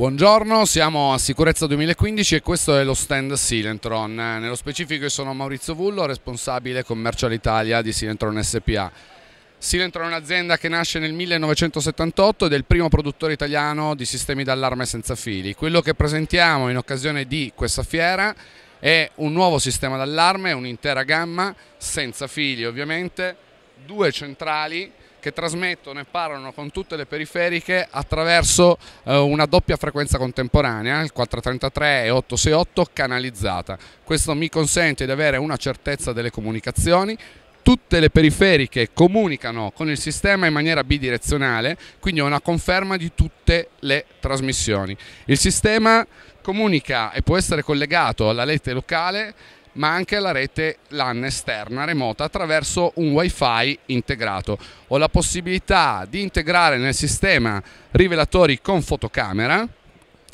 Buongiorno, siamo a Sicurezza 2015 e questo è lo stand Silentron. Nello specifico io sono Maurizio Vullo, responsabile commercial Italia di Silentron SPA. Silentron è un'azienda che nasce nel 1978 ed è il primo produttore italiano di sistemi d'allarme senza fili. Quello che presentiamo in occasione di questa fiera è un nuovo sistema d'allarme, un'intera gamma, senza fili ovviamente, due centrali che trasmettono e parlano con tutte le periferiche attraverso eh, una doppia frequenza contemporanea, il 433 e 868 canalizzata. Questo mi consente di avere una certezza delle comunicazioni, tutte le periferiche comunicano con il sistema in maniera bidirezionale, quindi ho una conferma di tutte le trasmissioni. Il sistema comunica e può essere collegato alla rete locale ma anche alla rete LAN esterna remota attraverso un wifi integrato. Ho la possibilità di integrare nel sistema rivelatori con fotocamera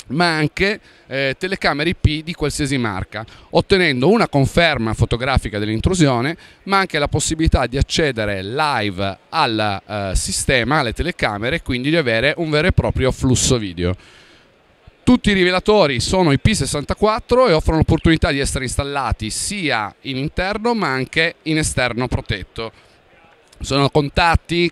ma anche eh, telecamere IP di qualsiasi marca, ottenendo una conferma fotografica dell'intrusione, ma anche la possibilità di accedere live al eh, sistema, alle telecamere, e quindi di avere un vero e proprio flusso video. Tutti i rivelatori sono IP64 e offrono l'opportunità di essere installati sia in interno ma anche in esterno protetto. Sono contatti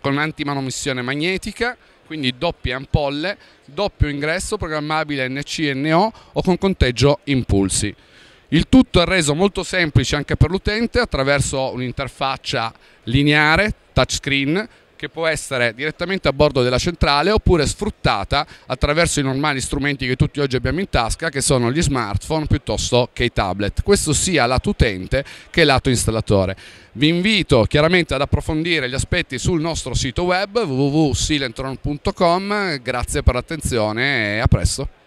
con antimanomissione magnetica, quindi doppie ampolle, doppio ingresso programmabile NCNO o con conteggio impulsi. Il tutto è reso molto semplice anche per l'utente attraverso un'interfaccia lineare, touchscreen, che può essere direttamente a bordo della centrale oppure sfruttata attraverso i normali strumenti che tutti oggi abbiamo in tasca che sono gli smartphone piuttosto che i tablet. Questo sia lato utente che lato installatore. Vi invito chiaramente ad approfondire gli aspetti sul nostro sito web www.silentron.com. Grazie per l'attenzione e a presto.